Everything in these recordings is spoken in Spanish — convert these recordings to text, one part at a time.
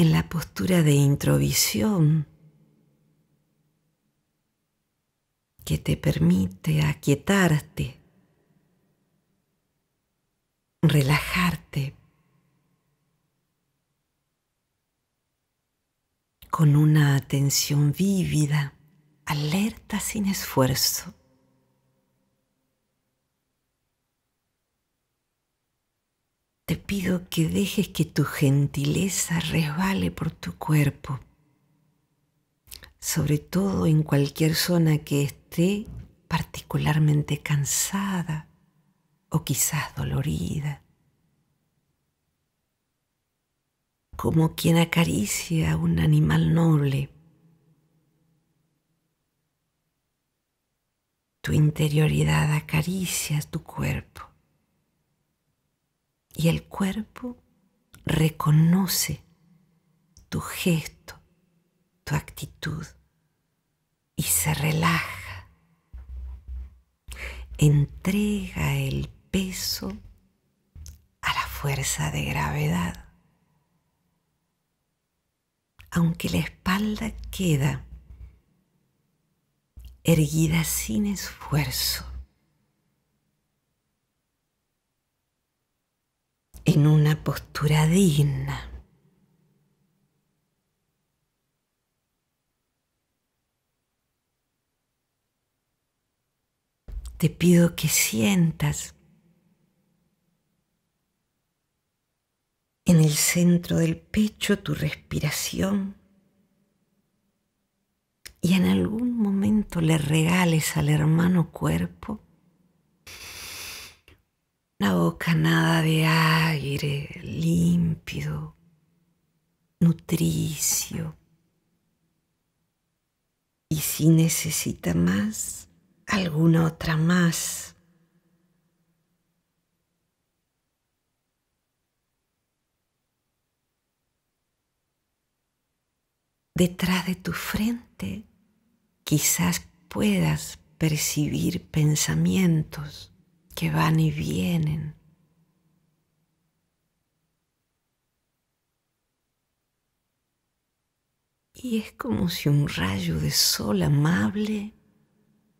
en la postura de introvisión que te permite aquietarte, relajarte con una atención vívida, alerta sin esfuerzo. Te pido que dejes que tu gentileza resbale por tu cuerpo, sobre todo en cualquier zona que esté particularmente cansada o quizás dolorida. Como quien acaricia a un animal noble. Tu interioridad acaricia tu cuerpo y el cuerpo reconoce tu gesto, tu actitud y se relaja. Entrega el peso a la fuerza de gravedad. Aunque la espalda queda erguida sin esfuerzo, en una postura digna. Te pido que sientas en el centro del pecho tu respiración y en algún momento le regales al hermano cuerpo una nada de aire límpido, nutricio. Y si necesita más, alguna otra más. Detrás de tu frente quizás puedas percibir pensamientos que van y vienen. Y es como si un rayo de sol amable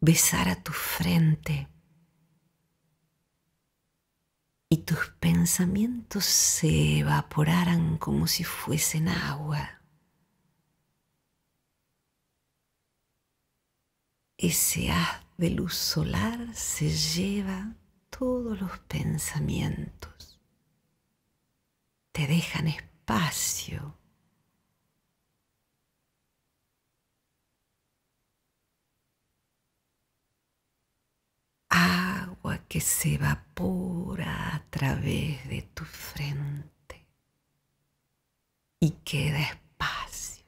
besara tu frente y tus pensamientos se evaporaran como si fuesen agua. Ese haz de luz solar se lleva todos los pensamientos. Te dejan espacio. Agua que se evapora a través de tu frente y queda espacio,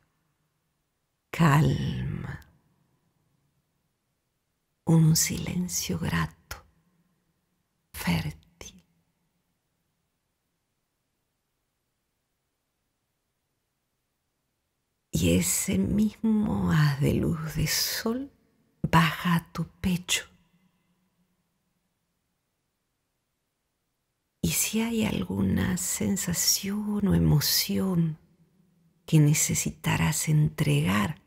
calma un silencio grato, fértil. Y ese mismo haz de luz de sol baja a tu pecho. Y si hay alguna sensación o emoción que necesitarás entregar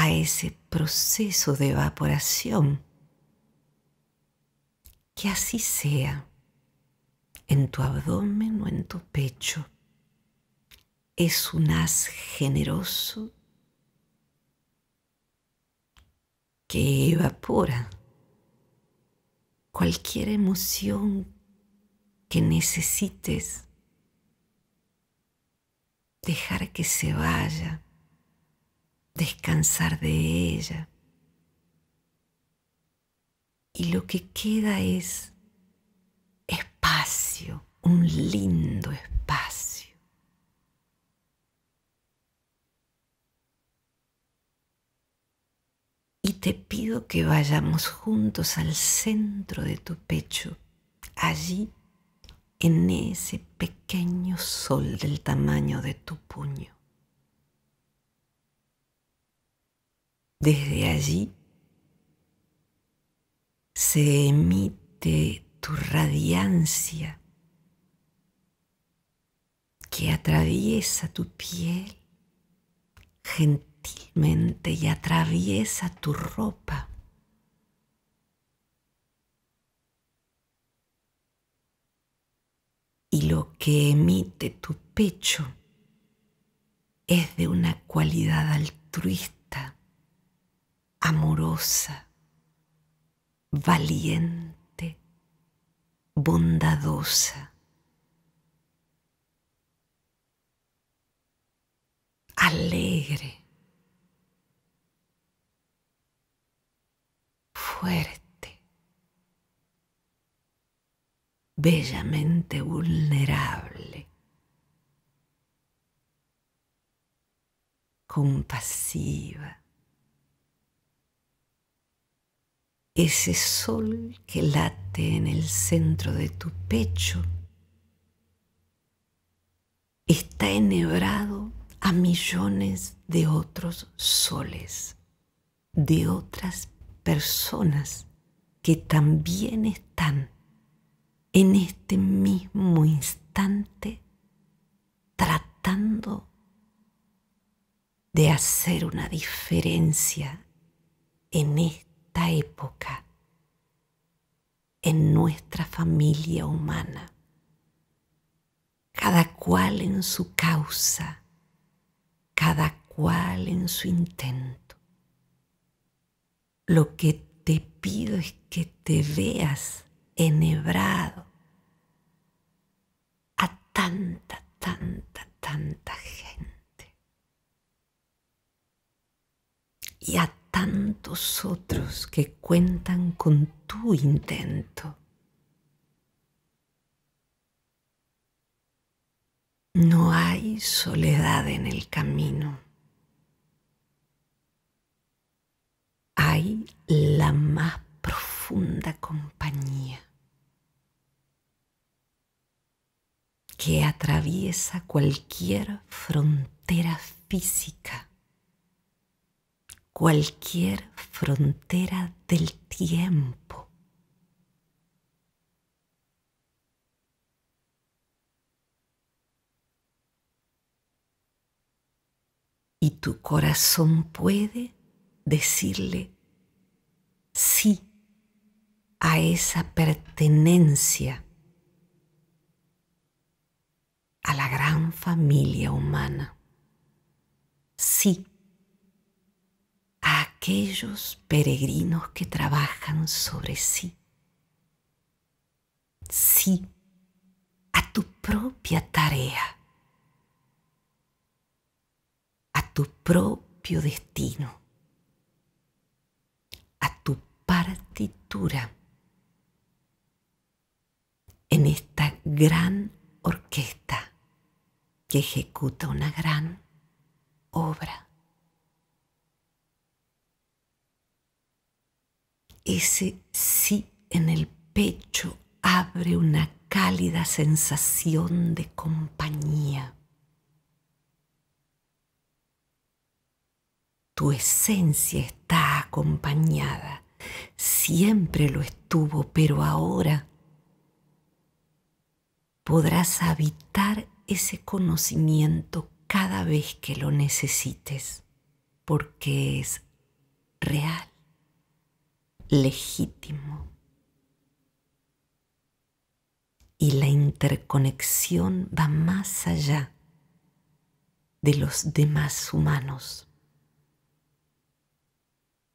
a ese proceso de evaporación. Que así sea, en tu abdomen o en tu pecho. Es un haz generoso que evapora cualquier emoción que necesites dejar que se vaya descansar de ella. Y lo que queda es espacio, un lindo espacio. Y te pido que vayamos juntos al centro de tu pecho, allí en ese pequeño sol del tamaño de tu puño. Desde allí se emite tu radiancia que atraviesa tu piel gentilmente y atraviesa tu ropa. Y lo que emite tu pecho es de una cualidad altruista valiente, bondadosa. alegre, fuerte, bellamente vulnerable, compasiva, ese sol que late en el centro de tu pecho está enhebrado a millones de otros soles, de otras personas que también están en este mismo instante tratando de hacer una diferencia en este época en nuestra familia humana, cada cual en su causa, cada cual en su intento. Lo que te pido es que te veas enhebrado a tanta, tanta, tanta gente y a tantos otros que cuentan con tu intento. No hay soledad en el camino. Hay la más profunda compañía que atraviesa cualquier frontera física cualquier frontera del tiempo. Y tu corazón puede decirle sí a esa pertenencia a la gran familia humana. Sí aquellos peregrinos que trabajan sobre sí. Sí, a tu propia tarea, a tu propio destino, a tu partitura en esta gran orquesta que ejecuta una gran obra. Ese sí en el pecho abre una cálida sensación de compañía. Tu esencia está acompañada, siempre lo estuvo, pero ahora podrás habitar ese conocimiento cada vez que lo necesites, porque es real legítimo. Y la interconexión va más allá de los demás humanos.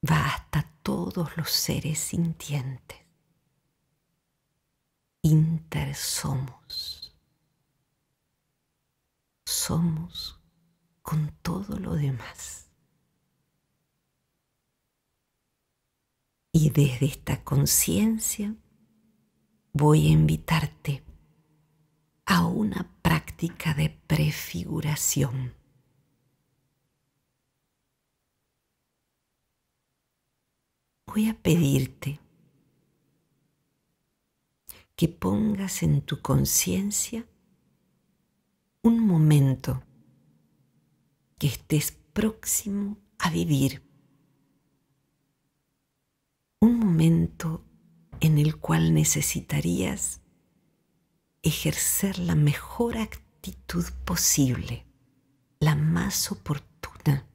Va hasta todos los seres sintientes. Intersomos. Somos con todo lo demás. Y desde esta conciencia voy a invitarte a una práctica de prefiguración. Voy a pedirte que pongas en tu conciencia un momento que estés próximo a vivir momento en el cual necesitarías ejercer la mejor actitud posible, la más oportuna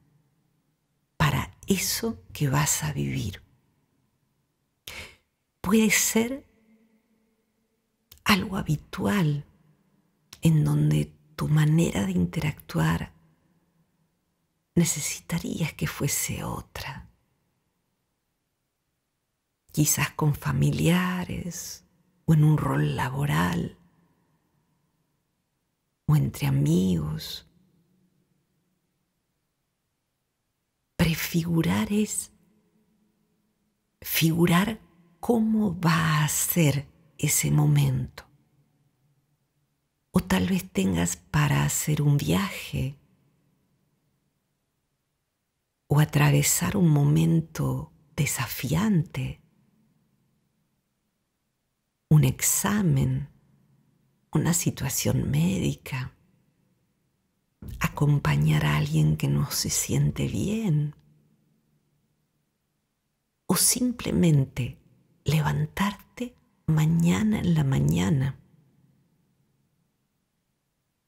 para eso que vas a vivir. Puede ser algo habitual en donde tu manera de interactuar necesitarías que fuese otra quizás con familiares o en un rol laboral o entre amigos. Prefigurar es figurar cómo va a ser ese momento. O tal vez tengas para hacer un viaje o atravesar un momento desafiante un examen, una situación médica, acompañar a alguien que no se siente bien o simplemente levantarte mañana en la mañana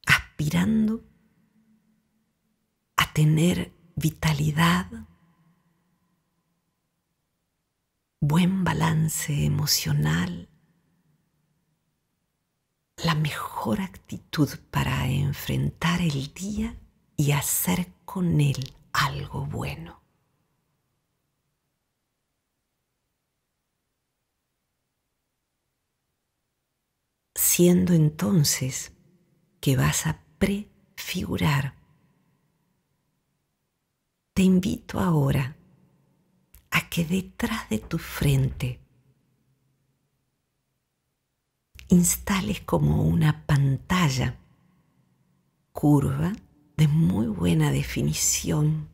aspirando a tener vitalidad, buen balance emocional, la mejor actitud para enfrentar el día y hacer con él algo bueno. Siendo entonces que vas a prefigurar, te invito ahora a que detrás de tu frente instales como una pantalla curva de muy buena definición.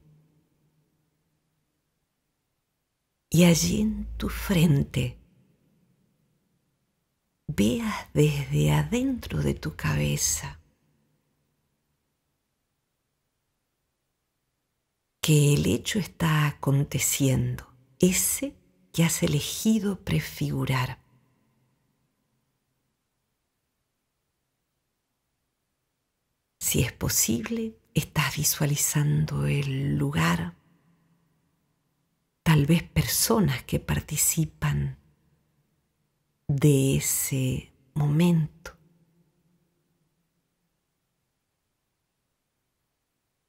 Y allí en tu frente veas desde adentro de tu cabeza que el hecho está aconteciendo, ese que has elegido prefigurar. Si es posible, estás visualizando el lugar, tal vez personas que participan de ese momento.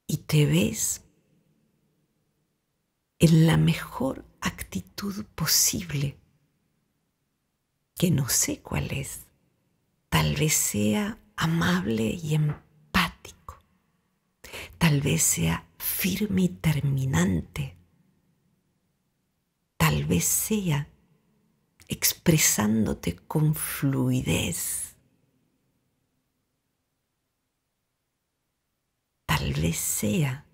Y te ves en la mejor actitud posible, que no sé cuál es. Tal vez sea amable y empático tal vez sea firme y terminante, tal vez sea expresándote con fluidez, tal vez sea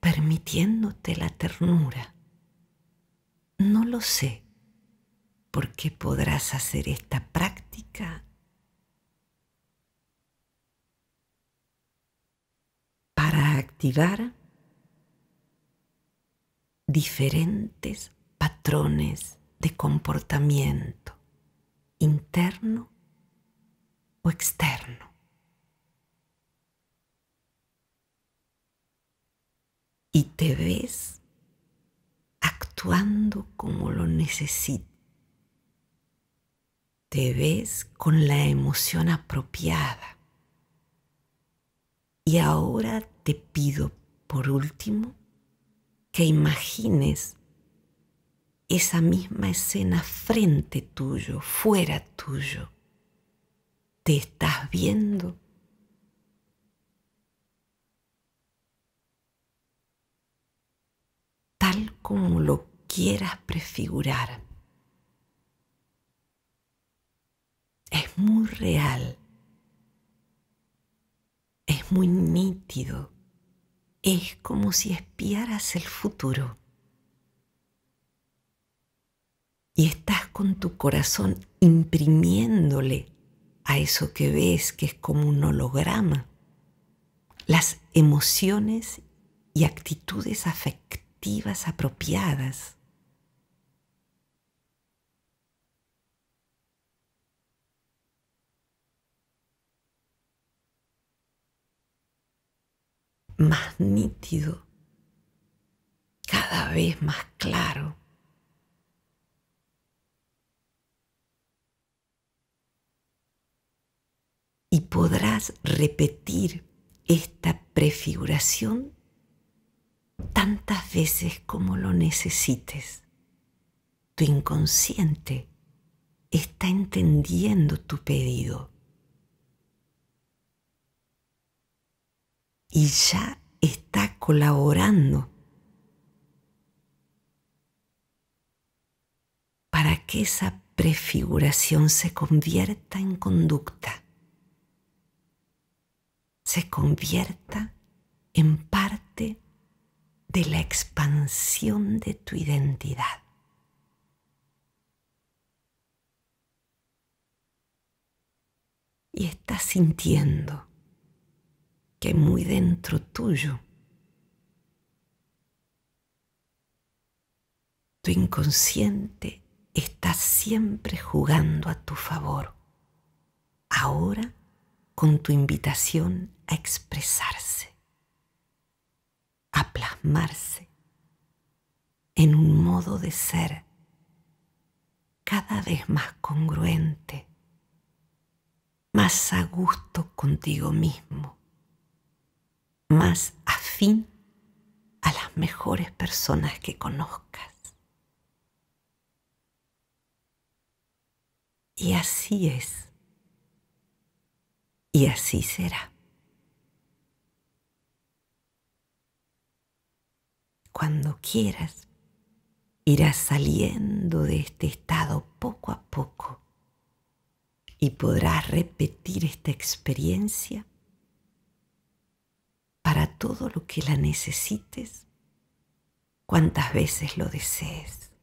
permitiéndote la ternura. No lo sé, ¿por qué podrás hacer esta práctica diferentes patrones de comportamiento interno o externo. Y te ves actuando como lo necesitas. Te ves con la emoción apropiada y ahora te pido, por último, que imagines esa misma escena frente tuyo, fuera tuyo. ¿Te estás viendo? Tal como lo quieras prefigurar. Es muy real muy nítido. Es como si espiaras el futuro. Y estás con tu corazón imprimiéndole a eso que ves que es como un holograma. Las emociones y actitudes afectivas apropiadas. más nítido, cada vez más claro. Y podrás repetir esta prefiguración tantas veces como lo necesites. Tu inconsciente está entendiendo tu pedido y ya está colaborando. Para que esa prefiguración se convierta en conducta, se convierta en parte de la expansión de tu identidad. Y estás sintiendo que muy dentro tuyo. Tu inconsciente está siempre jugando a tu favor. Ahora con tu invitación a expresarse, a plasmarse en un modo de ser cada vez más congruente, más a gusto contigo mismo más afín a las mejores personas que conozcas. Y así es. Y así será. Cuando quieras, irás saliendo de este estado poco a poco y podrás repetir esta experiencia para todo lo que la necesites, cuantas veces lo desees.